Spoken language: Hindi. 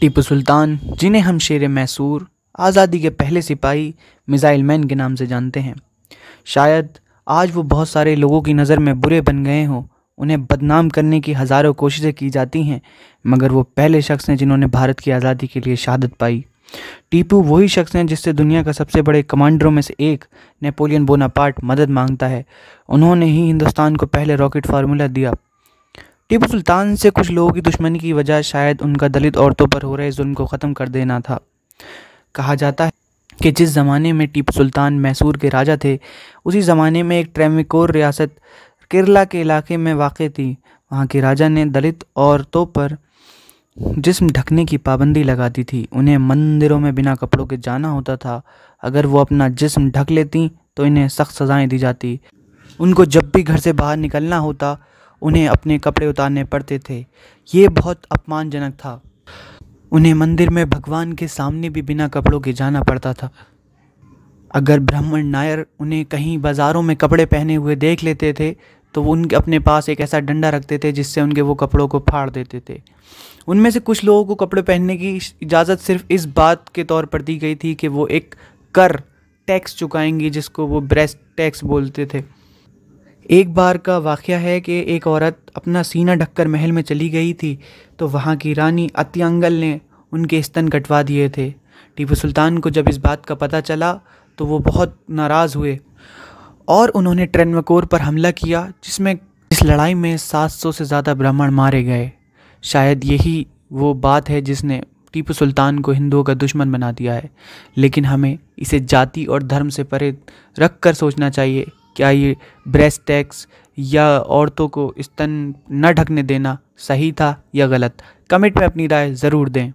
टीपू सुल्तान जिन्हें हम शेर मैसूर आज़ादी के पहले सिपाही मिज़ाइल मैन के नाम से जानते हैं शायद आज वो बहुत सारे लोगों की नज़र में बुरे बन गए हों उन्हें बदनाम करने की हज़ारों कोशिशें की जाती हैं मगर वो पहले शख्स हैं जिन्होंने भारत की आज़ादी के लिए शहादत पाई टीपू वही शख्स हैं जिससे दुनिया का सबसे बड़े कमांडरों में से एक नेपोलियन बोनापार्ट मदद मांगता है उन्होंने ही हिंदुस्तान को पहले रॉकेट फार्मूला दिया टीपू सुल्तान से कुछ लोगों की दुश्मनी की वजह शायद उनका दलित औरतों पर हो रहे जुल्म को ख़त्म कर देना था कहा जाता है कि जिस ज़माने में टीपू सुल्तान मैसूर के राजा थे उसी ज़माने में एक ट्रेमिकोर रियासत केरला के इलाके में वाक़ थी वहाँ के राजा ने दलित औरतों पर जिसम ढकने की पाबंदी लगा दी थी उन्हें मंदिरों में बिना कपड़ों के जाना होता था अगर वो अपना जिसम ढक लेती तो इन्हें सख्त सज़ाएं दी जाती उनको जब भी घर से बाहर निकलना होता उन्हें अपने कपड़े उतारने पड़ते थे ये बहुत अपमानजनक था उन्हें मंदिर में भगवान के सामने भी बिना कपड़ों के जाना पड़ता था अगर ब्राह्मण नायर उन्हें कहीं बाज़ारों में कपड़े पहने हुए देख लेते थे तो वो उनके अपने पास एक ऐसा डंडा रखते थे जिससे उनके वो कपड़ों को फाड़ देते थे उनमें से कुछ लोगों को कपड़े पहनने की इजाज़त सिर्फ इस बात के तौर पर दी गई थी कि वो एक कर टैक्स चुकाएंगे जिसको वो ब्रेस्ट टैक्स बोलते थे एक बार का वाक़ है कि एक औरत अपना सीना ढककर महल में चली गई थी तो वहाँ की रानी अत्यांगल ने उनके स्तन कटवा दिए थे टीपू सुल्तान को जब इस बात का पता चला तो वो बहुत नाराज़ हुए और उन्होंने ट्रेनवकोर पर हमला किया जिसमें इस लड़ाई में 700 से ज़्यादा ब्राह्मण मारे गए शायद यही वो बात है जिसने टीपू सुल्तान को हिंदुओं का दुश्मन बना दिया है लेकिन हमें इसे जाति और धर्म से परे रख कर सोचना चाहिए क्या ये ब्रेस्ट टैक्स या औरतों को स्तन न ढकने देना सही था या गलत कमेंट में अपनी राय ज़रूर दें